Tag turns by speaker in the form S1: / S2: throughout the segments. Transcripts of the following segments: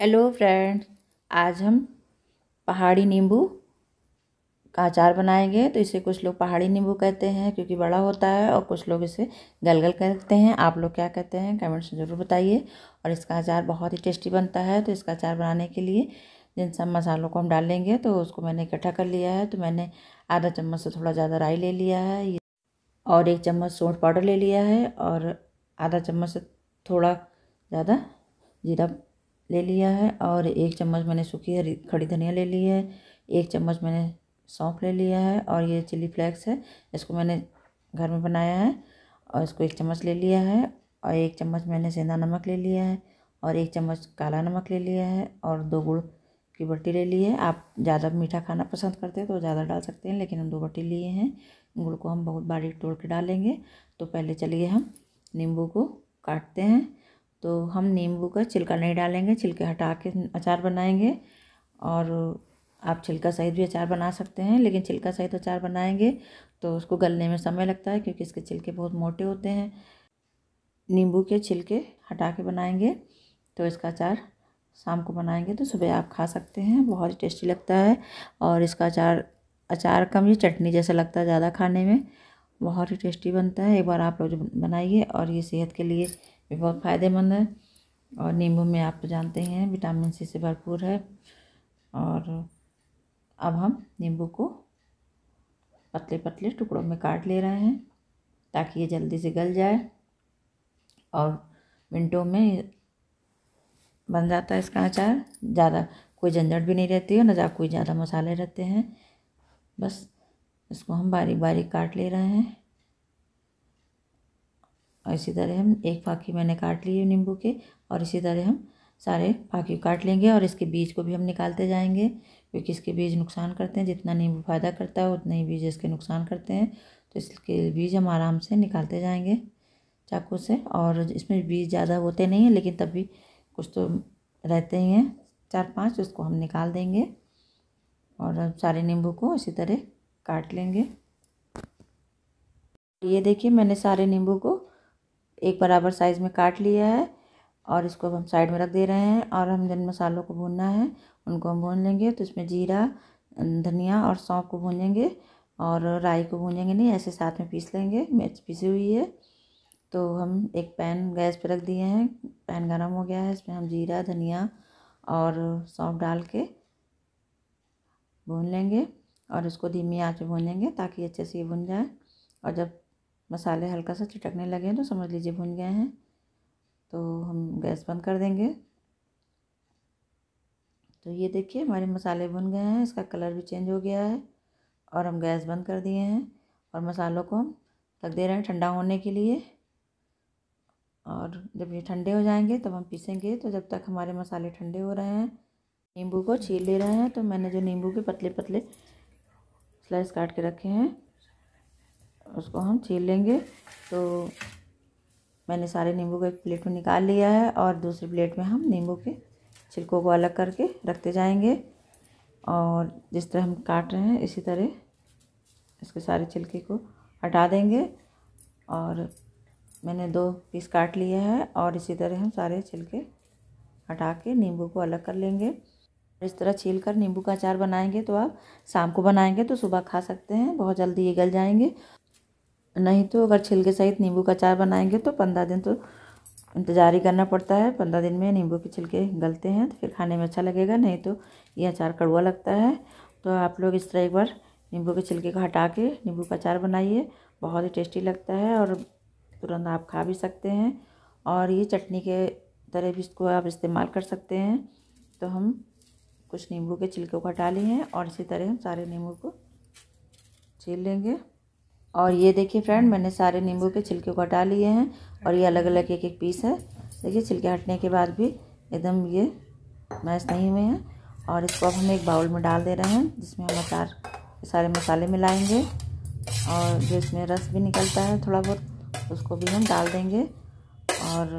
S1: hello friend आज हम पहाड़ी नींबू का अचार बनाएंगे तो इसे कुछ लोग पहाड़ी नींबू कहते हैं क्योंकि बड़ा होता है और कुछ लोग इसे गलगल कहते हैं आप लोग क्या कहते हैं कमेंट्स में ज़रूर बताइए और इसका अचार बहुत ही टेस्टी बनता है तो इसका अचार बनाने के लिए जिन सब मसालों को हम डालेंगे तो उसको मैंने इकट्ठा कर लिया है तो मैंने आधा चम्मच से थोड़ा ज़्यादा राई ले लिया है और एक चम्मच सोठ पाउडर ले लिया है और आधा चम्मच से थोड़ा ज़्यादा जीरा ले लिया है और एक चम्मच मैंने सूखी हरी खड़ी धनिया ले ली है एक चम्मच मैंने सौंफ ले लिया है और ये चिली फ्लेक्स है इसको मैंने घर में बनाया है और इसको एक चम्मच ले लिया है और एक चम्मच मैंने सेंधा नमक ले लिया है और एक चम्मच काला नमक ले लिया है और दो गुड़ की बट्टी ले ली है आप ज़्यादा मीठा खाना पसंद करते हैं तो ज़्यादा डाल सकते हैं लेकिन हम दो बट्टी लिए हैं गुड़ को हम बहुत बारीक तोड़ के डालेंगे तो पहले चलिए हम नींबू को काटते हैं तो हम नींबू का छिलका नहीं डालेंगे छिलके हटा के अचार बनाएंगे और आप छिलका सहित भी अचार बना सकते हैं लेकिन छिलका सहित अचार बनाएंगे तो उसको गलने में समय लगता है क्योंकि इसके छिलके बहुत मोटे होते हैं नींबू के छिलके हटा के बनाएंगे तो इसका अचार शाम को बनाएंगे तो सुबह आप खा सकते हैं बहुत ही टेस्टी लगता है और इसका अचार अचार कम ये चटनी जैसा लगता है ज़्यादा खाने में बहुत ही टेस्टी बनता है एक बार आप लोग बनाइए और ये सेहत के लिए भी बहुत फ़ायदेमंद है और नींबू में आप जानते हैं विटामिन सी से भरपूर है और अब हम नींबू को पतले पतले टुकड़ों में काट ले रहे हैं ताकि ये जल्दी से गल जाए और मिनटों में बन जाता है इसका अचार ज़्यादा कोई झंझट भी नहीं रहती है ना ज़्यादा कोई ज़्यादा मसाले रहते हैं बस इसको हम बारीक बारीक काट ले रहे हैं और इसी तरह हम एक फाकी मैंने काट ली है नींबू के और इसी तरह हम सारे फाकी काट लेंगे और इसके बीज को भी हम निकालते जाएंगे क्योंकि इसके बीज नुकसान करते हैं जितना नींबू फ़ायदा करता है उतना ही बीज इसके नुकसान करते हैं तो इसके बीज हम आराम से निकालते जाएंगे चाकू से और इसमें बीज ज़्यादा होते नहीं हैं लेकिन तब भी कुछ तो रहते ही हैं चार पाँच उसको तो हम निकाल देंगे और सारे नींबू को इसी तरह काट लेंगे ये देखिए मैंने सारे नींबू को एक बराबर साइज़ में काट लिया है और इसको अब हम साइड में रख दे रहे हैं और हम जिन मसालों को भूनना है उनको हम भून लेंगे तो इसमें जीरा धनिया और सौंफ को भूनेंगे और राई को भूनेंगे नहीं ऐसे साथ में पीस लेंगे मिर्च पीसी हुई है तो हम एक पैन गैस पर रख दिए हैं पैन गर्म हो गया है इसमें हम जीरा धनिया और सौंफ डाल के भून लेंगे और इसको धीमी आँच में भून लेंगे ताकि अच्छे से ये भुन जाए और जब मसाले हल्का सा चटकने लगे हैं तो समझ लीजिए भुन गए हैं तो हम गैस बंद कर देंगे तो ये देखिए हमारे मसाले भुन गए हैं इसका कलर भी चेंज हो गया है और हम गैस बंद कर दिए हैं और मसालों को हम रख दे रहे हैं ठंडा होने के लिए और जब ये ठंडे हो जाएंगे तब हम पीसेंगे तो जब तक हमारे मसाले ठंडे हो रहे हैं नींबू को छील ले रहे हैं तो मैंने जो नींबू के पतले पतले स्लाइस काट के रखे हैं उसको हम छील लेंगे तो मैंने सारे नींबू को एक प्लेट में निकाल लिया है और दूसरी प्लेट में हम नींबू के छिलकों को अलग करके रखते जाएंगे और जिस तरह हम काट रहे हैं इसी तरह इसके सारे छिलके को हटा देंगे और मैंने दो पीस काट लिया है और इसी तरह हम सारे छिलके हटा के नींबू को अलग कर लेंगे इस तरह छील कर नींबू का अचार बनाएंगे तो आप शाम को बनाएंगे तो सुबह खा सकते हैं बहुत जल्दी ये गल जाएंगे नहीं तो अगर छिलके सहित नींबू का अचार बनाएंगे तो पंद्रह दिन तो इंतजार ही करना पड़ता है पंद्रह दिन में नींबू के छिलके गलते हैं तो फिर खाने में अच्छा लगेगा नहीं तो ये अचार कड़वा लगता है तो आप लोग इस तरह एक बार नींबू के छिलके को हटा के नींबू का अचार बनाइए बहुत ही टेस्टी लगता है और तुरंत आप खा भी सकते हैं और ये चटनी के तरह भी इसको आप इस्तेमाल कर सकते हैं तो हम कुछ नींबू के छिलके को हटा लिए हैं और इसी तरह हम सारे नींबू को छील लेंगे और ये देखिए फ्रेंड मैंने सारे नींबू के छिलके को हटा लिए हैं और ये अलग अलग एक एक पीस है देखिए छिलके हटने के बाद भी एकदम ये मैच नहीं हुए हैं और इसको अब हम एक बाउल में डाल दे रहे हैं जिसमें हम अचार सारे मसाले मिलाएंगे और जो इसमें रस भी निकलता है थोड़ा बहुत उसको भी हम डाल देंगे और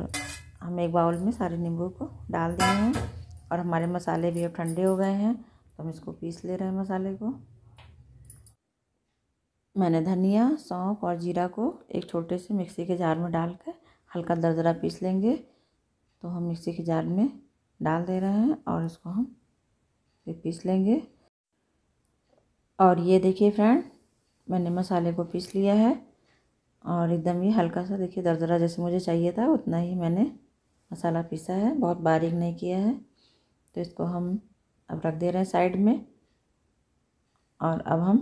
S1: हम एक बाउल में सारे नींबू को डाल देंगे हैं और हमारे मसाले भी अब ठंडे हो गए हैं तो हम इसको पीस ले रहे हैं मसाले को मैंने धनिया सौंफ और जीरा को एक छोटे से मिक्सी के जार में डाल कर हल्का दरदरा पीस लेंगे तो हम मिक्सी के जार में डाल दे रहे हैं और इसको हम पीस लेंगे और ये देखिए फ्रेंड मैंने मसाले को पीस लिया है और एकदम ये हल्का सा देखिए दरदरा जैसे मुझे चाहिए था उतना ही मैंने मसाला पीसा है बहुत बारीक नहीं किया है तो इसको हम अब रख दे रहे हैं साइड में और अब हम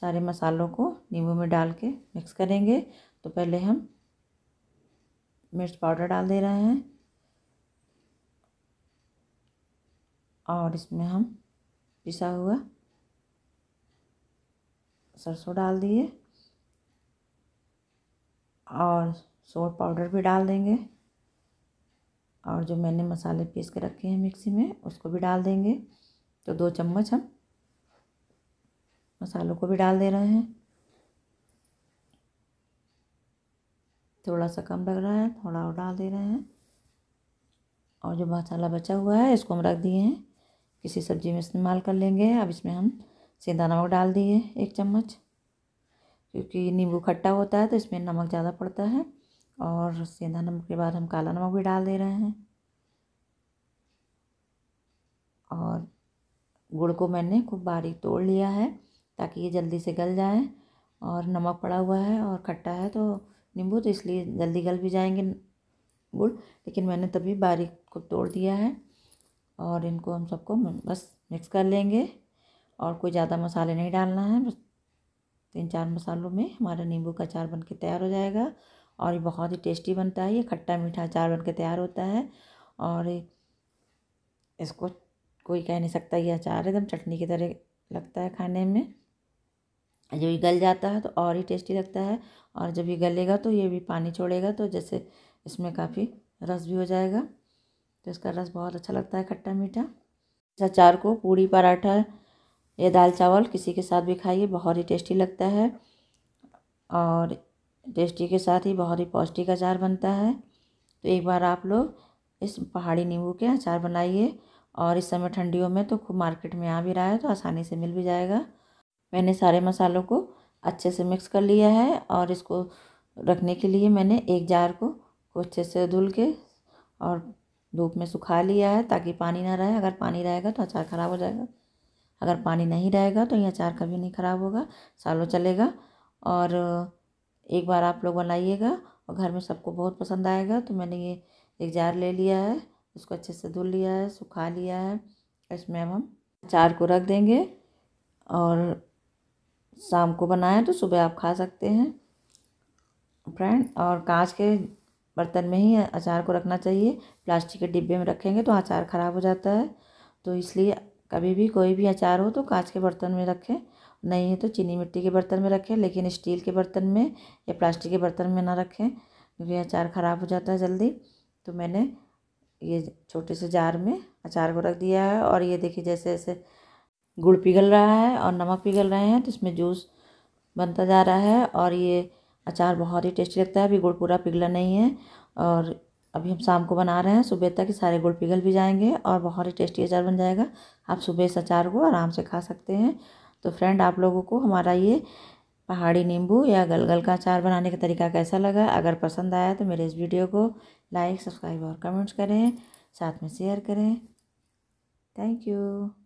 S1: सारे मसालों को नींबू में डाल के मिक्स करेंगे तो पहले हम मिर्च पाउडर डाल दे रहे हैं और इसमें हम पिसा हुआ सरसों डाल दिए और सोट पाउडर भी डाल देंगे और जो मैंने मसाले पीस के रखे हैं मिक्सी में उसको भी डाल देंगे तो दो चम्मच हम मसालों को भी डाल दे रहे हैं थोड़ा सा कम लग रहा है थोड़ा और डाल दे रहे हैं और जो मसाला बचा हुआ है इसको हम रख दिए हैं किसी सब्ज़ी में इस्तेमाल कर लेंगे अब इसमें हम सेंधा नमक डाल दिए एक चम्मच क्योंकि नींबू खट्टा होता है तो इसमें नमक ज़्यादा पड़ता है और सेंधा नमक के बाद हम काला नमक भी डाल दे रहे हैं और गुड़ को मैंने खूब बारीक तोड़ लिया है ताकि ये जल्दी से गल जाएँ और नमक पड़ा हुआ है और खट्टा है तो नींबू तो इसलिए जल्दी गल भी जाएंगे गुड़ लेकिन मैंने तभी बारीक को तोड़ दिया है और इनको हम सबको बस मिक्स कर लेंगे और कोई ज़्यादा मसाले नहीं डालना है बस तीन चार मसालों में हमारा नींबू का अचार बन के तैयार हो जाएगा और ये बहुत ही टेस्टी बनता है ये खट्टा मीठा अचार बन के तैयार होता है और इसको कोई कह नहीं सकता ये अचार एकदम चटनी की तरह लगता है खाने में जब ये गल जाता है तो और ही टेस्टी लगता है और जब ये गलेगा तो ये भी पानी छोड़ेगा तो जैसे इसमें काफ़ी रस भी हो जाएगा तो इसका रस बहुत अच्छा लगता है खट्टा मीठा इस अच्छा, अचार को पूड़ी पराठा या दाल चावल किसी के साथ भी खाइए बहुत ही टेस्टी लगता है और टेस्टी के साथ ही बहुत ही पौष्टिक अचार बनता है तो एक बार आप लोग इस पहाड़ी नींबू के अचार बनाइए और इस समय ठंडियों में तो खूब मार्केट में आ भी रहा है तो आसानी से मिल भी जाएगा मैंने सारे मसालों को अच्छे से मिक्स कर लिया है और इसको रखने के लिए मैंने एक जार को अच्छे से धुल के और धूप में सुखा लिया है ताकि पानी ना रहे अगर पानी रहेगा तो अचार ख़राब हो जाएगा अगर पानी नहीं रहेगा तो ये अचार कभी नहीं ख़राब होगा सालों चलेगा और एक बार आप लोग बनाइएगा और घर में सबको बहुत पसंद आएगा तो मैंने ये एक जार ले लिया है इसको अच्छे से धुल लिया है सुखा लिया है इसमें अब हम अचार को रख देंगे और शाम को बनाया तो सुबह आप खा सकते हैं फ्रेंड और कांच के बर्तन में ही अचार को रखना चाहिए प्लास्टिक के डिब्बे में रखेंगे तो अचार ख़राब हो जाता है तो इसलिए कभी भी कोई भी अचार हो तो कांच के बर्तन में रखें नहीं है तो चीनी मिट्टी के बर्तन में रखें लेकिन स्टील के बर्तन में या प्लास्टिक के बर्तन में ना रखें क्योंकि अचार ख़राब हो जाता है जल्दी तो मैंने ये छोटे से जार में अचार को रख दिया है और ये देखिए जैसे जैसे गुड़ पिघल रहा है और नमक पिघल रहे हैं तो इसमें जूस बनता जा रहा है और ये अचार बहुत ही टेस्टी लगता है अभी गुड़ पूरा पिघला नहीं है और अभी हम शाम को बना रहे हैं सुबह तक सारे गुड़ पिघल भी जाएंगे और बहुत ही टेस्टी अचार बन जाएगा आप सुबह इस अचार को आराम से खा सकते हैं तो फ्रेंड आप लोगों को हमारा ये पहाड़ी नींबू या गलगल का अचार बनाने का तरीका कैसा लगा अगर पसंद आया तो मेरे इस वीडियो को लाइक सब्सक्राइब और कमेंट्स करें साथ में शेयर करें थैंक यू